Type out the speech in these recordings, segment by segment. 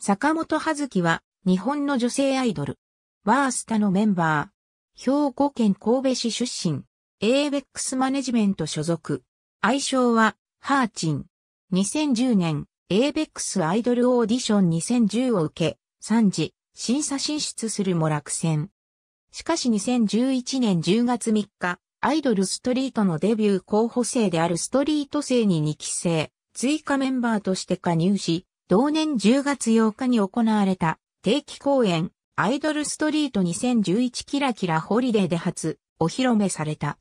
坂本葉月は日本の女性アイドル。ワースタのメンバー。兵庫県神戸市出身。ABEX マネジメント所属。愛称は、ハーチン。2010年、ABEX アイドルオーディション2010を受け、3次、審査進出するも落選。しかし2011年10月3日、アイドルストリートのデビュー候補生であるストリート生に2期生、追加メンバーとして加入し、同年10月8日に行われた定期公演アイドルストリート2011キラキラホリデーで初お披露目された。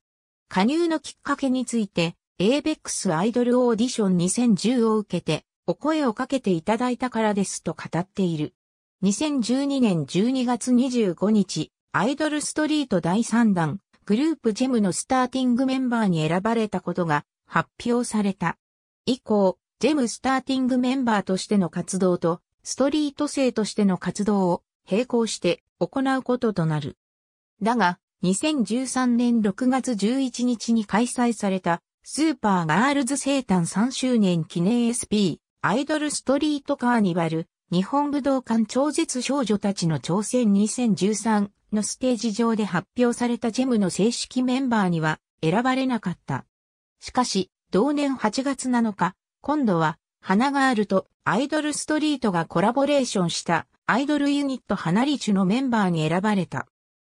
加入のきっかけについて ABEX アイドルオーディション2010を受けてお声をかけていただいたからですと語っている。2012年12月25日、アイドルストリート第3弾、グループジェムのスターティングメンバーに選ばれたことが発表された。以降、ジェムスターティングメンバーとしての活動と、ストリート生としての活動を並行して行うこととなる。だが、2013年6月11日に開催された、スーパーガールズ生誕3周年記念 SP、アイドルストリートカーニバル、日本武道館超絶少女たちの挑戦2013のステージ上で発表されたジェムの正式メンバーには選ばれなかった。しかし、同年8月7日、今度は、花ガールとアイドルストリートがコラボレーションしたアイドルユニット花リチュのメンバーに選ばれた。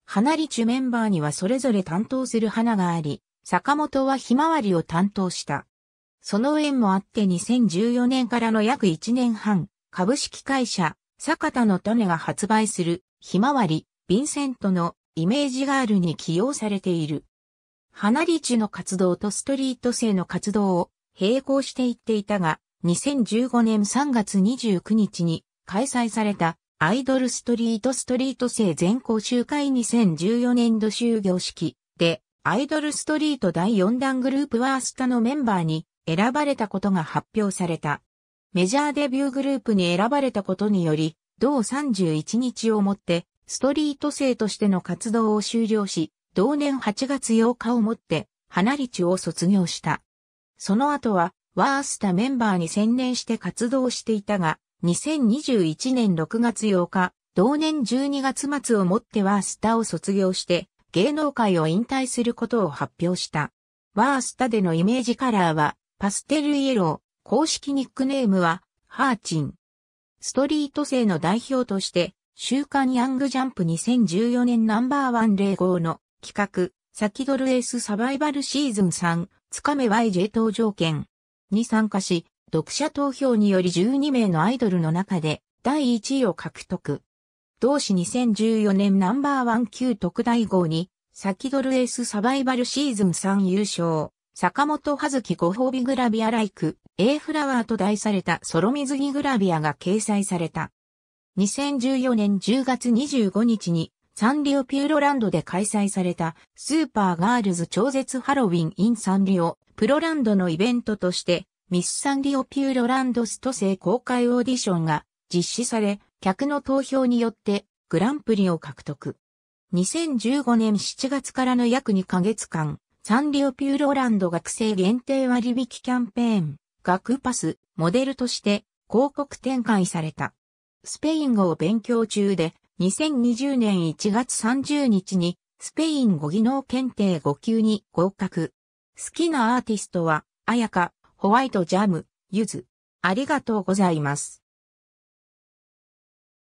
花リチュメンバーにはそれぞれ担当する花があり、坂本はひまわりを担当した。その縁もあって2014年からの約1年半、株式会社、坂田の種が発売する、ひまわり、ヴィンセントのイメージガールに起用されている。花リチュの活動とストリート性の活動を並行していっていたが、2015年3月29日に開催されたアイドルストリートストリート生全校集会2014年度終業式でアイドルストリート第4弾グループワースタのメンバーに選ばれたことが発表された。メジャーデビューグループに選ばれたことにより、同31日をもってストリート生としての活動を終了し、同年8月8日をもって花立を卒業した。その後は、ワースタメンバーに専念して活動していたが、2021年6月8日、同年12月末をもってワースタを卒業して、芸能界を引退することを発表した。ワースタでのイメージカラーは、パステルイエロー、公式ニックネームは、ハーチン。ストリート性の代表として、週刊ヤングジャンプ2014年ナンバーワン0号の企画、サキドルエースサバイバルシーズン3、つかめ YJ 登場権に参加し、読者投票により12名のアイドルの中で第1位を獲得。同志2014年ナンバーワン級特大号に、サキドルエースサバイバルシーズン3優勝、坂本葉月ご褒美グラビアライク、A フラワーと題されたソロ水着グラビアが掲載された。2014年10月25日にサンリオピューロランドで開催されたスーパーガールズ超絶ハロウィンインサンリオプロランドのイベントとしてミスサンリオピューロランドスト生公開オーディションが実施され客の投票によってグランプリを獲得。2015年7月からの約2ヶ月間サンリオピューロランド学生限定割引キャンペーン学パスモデルとして広告展開された。スペイン語を勉強中で2020年1月30日にスペイン語技能検定5級に合格。好きなアーティストは、あやか、ホワイトジャム、ゆず。ありがとうございます。